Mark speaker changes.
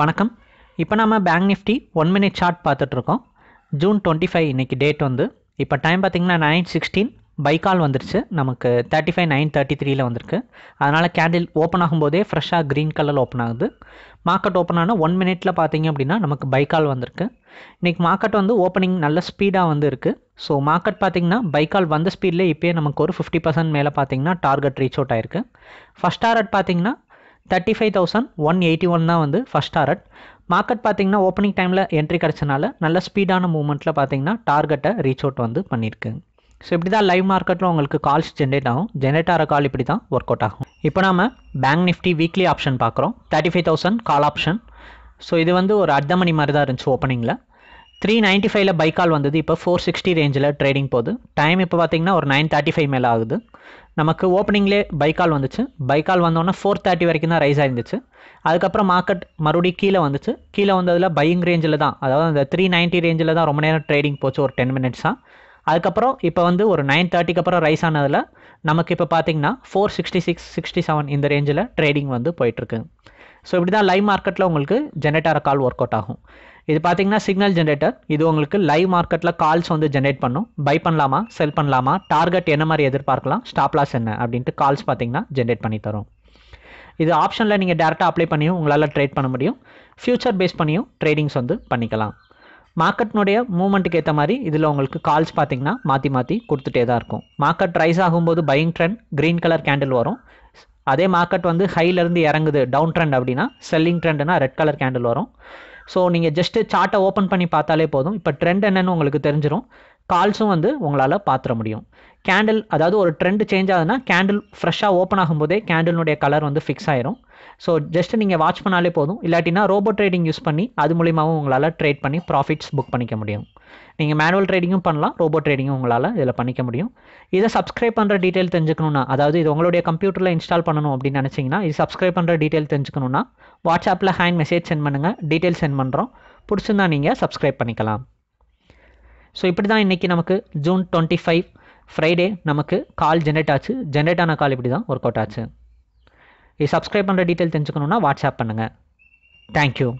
Speaker 1: வணக்கம் இப்போ நம்ம bank Nifty one minute chart பார்த்துட்ருக்கோம் ஜூன் டுவெண்ட்டி ஃபைவ் இன்றைக்கி டேட் வந்து இப்போ டைம் பார்த்திங்கன்னா நைன் சிக்ஸ்டீன் பைக்கால் வந்துருச்சு நமக்கு தேர்ட்டி ஃபைவ் நைன் தேர்ட்டி த்ரீல வந்திருக்கு அதனால் கேண்டில் ஓப்பன் ஆகும்போதே ஃப்ரெஷ்ஷாக க்ரீன் கலரில் ஓப்பன் ஆகுது மார்க்கெட் ஓப்பன் ஆன ஒன் மினிட்டில் பார்த்தீங்க அப்படின்னா நமக்கு பைக்கால் வந்திருக்கு இன்றைக்கி மார்க்கெட் வந்து ஓப்பனிங் நல்ல ஸ்பீடாக வந்து இருக்குது ஸோ மார்க்கெட் பார்த்திங்கன்னா பைக்கால் வந்த ஸ்பீட்லேயே இப்போயே நமக்கு ஒரு ஃபிஃப்டி பர்சன்ட் மேலே பார்த்திங்கன்னா டார்கெட் ரீச் அவுட் ஆயிருக்கு ஃபஸ்ட் டார்கெட் பார்த்திங்கன்னா thirty five thousand one eighty one தான் வந்து ஃபஸ்ட் டாரட் மார்க்கெட் பார்த்தீங்கன்னா ஓப்பனிங் டைமில் என்ட்ரி கிடச்சனால நல்ல ஸ்பீடான மூவ்மெண்ட்டில் பார்த்தீங்கன்னா டார்கெட்டை ரீச் அவுட் வந்து பண்ணியிருக்கு ஸோ இப்படி தான் லைவ் மார்க்கெட்டில் உங்களுக்கு கால்ஸ் ஜென்ரேட் ஆகும் ஜென்ரேட் ஆகிற கால் இப்படி தான் ஒர்க் அவுட் ஆகும் இப்போ நம்ம பேங்க் நிஃப்டி வீக்லி ஆப்ஷன் பார்க்குறோம் thirty five thousand call option so இது வந்து ஒரு அர்த்த மணி மாதிரி தான் இருந்துச்சு ஓப்பனிங்கில் த்ரீ நைன்டி ஃபைவ்ல பைக்கால் வந்தது இப்போ ஃபோர் சிக்ஸ்டி ரேஞ்சில் ட்ரேடிங் போகுது டைம் இப்போ பார்த்தீங்கன்னா ஒரு நைன் தேர்ட்டி ஃபைவ் மேலே ஆகுது நமக்கு ஓப்பனிங்லே பைக்கால் வந்துச்சு பை கால் ஃபோர் தேர்ட்டி வரைக்கும் தான் ரைஸ் ஆயிருந்துச்சு அதுக்கப்புறம் மார்க்கெட் மறுபடியும் கீழே வந்துச்சு கீழே வந்ததில் பையிங் ரேஞ்சில் தான் அதாவது அந்த த்ரீ நைன்ட்டி ரேஞ்சில் தான் ரொம்ப நேரம் ட்ரேடிங் போச்சு ஒரு டென் மினிட்ஸாக அதுக்கப்புறம் இப்போ வந்து ஒரு நைன் தேர்ட்டிக்கு அப்புறம் ரைஸ் ஆனதில் நமக்கு இப்போ பார்த்தீங்கன்னா four sixty six sixty seven இந்த ரேஞ்சில் ட்ரேடிங் வந்து போயிட்டுருக்கு ஸோ இப்படி தான் லைவ் மார்க்கெட்டில் உங்களுக்கு ஜென்ரேட் கால் ஒர்க் அவுட் ஆகும் இது பார்த்தீங்கன்னா சிக்னல் ஜென்ரேட்டர் இது உங்களுக்கு லைவ் மார்க்கெட்டில் கால்ஸ் வந்து ஜென்ரேட் பண்ணும் பை பண்ணலாமா செல் பண்ணலாமா டார்கெட் என்ன மாதிரி எதிர்பார்க்கலாம் ஸ்டாப் லாஸ் என்ன அப்படின்ட்டு கால்ஸ் பார்த்தீங்கன்னா ஜென்ரேட் பண்ணி தரும் இது ஆப்ஷனில் நீங்கள் டேரெக்டாக அப்ளை பண்ணியும் உங்களால் ட்ரேட் பண்ண முடியும் ஃப்யூச்சர் பேஸ் பண்ணியும் ட்ரேடிங்ஸ் வந்து பண்ணிக்கலாம் மார்க்கெட்னுடைய மூமெண்ட்டுக்கு ஏற்ற மாதிரி இதில் உங்களுக்கு கால்ஸ் பார்த்தீங்கன்னா மாற்றி மாற்றி கொடுத்துட்டே தான் இருக்கும் மார்க்கெட் ரைஸ் ஆகும்போது buying trend green colour candle வரும் அதே மார்க்கெட் வந்து ஹைலேருந்து இறங்குது டவுன் ட்ரெண்ட் அப்படின்னா செல்லிங் ட்ரெண்ட்னா ரெட் கலர் கேண்டில் வரும் ஸோ நீங்கள் ஜஸ்ட்டு சார்ட்டை ஓப்பன் பண்ணி பார்த்தாலே போதும் இப்போ ட்ரெண்ட் என்னன்னு உங்களுக்கு தெரிஞ்சிடும் கால்ஸும் வந்து உங்களால் பார்த்துட முடியும் கேண்டில் அதாவது ஒரு ட்ரெண்ட் சேஞ்ச் ஆகுதுன்னா கேண்டில் ஃப்ரெஷ்ஷாக ஓப்பன் ஆகும்போதே கேண்டிலுடைய கலர் வந்து ஃபிக்ஸ் ஆயிரும் ஸோ ஜஸ்ட் நீங்கள் வாட்ச் பண்ணாலே போதும் இல்லாட்டினா ரோபோட் ட்ரேடிங் யூஸ் பண்ணி அது மூலியமாகவும் உங்களால் ட்ரேட் பண்ணி ப்ராஃபிட்ஸ் புக் பண்ணிக்க முடியும் நீங்கள் மேனுவல் ட்ரேடிங்கும் பண்ணலாம் ரோபோட் ட்ரேடிங்கும் உங்களால் இதில் பண்ணிக்க முடியும் இதை சப்ஸ்கிரைப் பண்ணுற டீட்டெயில் தெரிஞ்சுக்கணுன்னா அதாவது இது உங்களுடைய கம்ப்யூட்டரில் இன்ஸ்டால் பண்ணணும் அப்படின்னு நினச்சிங்கன்னா இது சப்ஸ்கிரைப் பண்ணுற டீட்டெயில் தெரிஞ்சுக்கணுன்னா வாட்ஸ்அப்பில் ஹேண்ட் மெசேஜ் சென்ட் பண்ணுங்கள் டீட்டெயில் சென்ட் பண்ணுறோம் பிடிச்சிருந்தா நீங்கள் சப்ஸ்கிரைப் பண்ணிக்கலாம் ஸோ இப்படி தான் இன்றைக்கி நமக்கு ஜூன் டுவெண்ட்டி ஃபைவ் ஃப்ரைடே நமக்கு கால் ஜென்ரேட் ஆச்சு ஜென்ரேட் ஆன கால் இப்படி தான் ஒர்க் அவுட் ஆச்சு இது சப்ஸ்கிரைப் பண்ணுற டீட்டெயில் தெரிஞ்சுக்கணுன்னா வாட்ஸ்அப் பண்ணுங்கள் தேங்க்யூ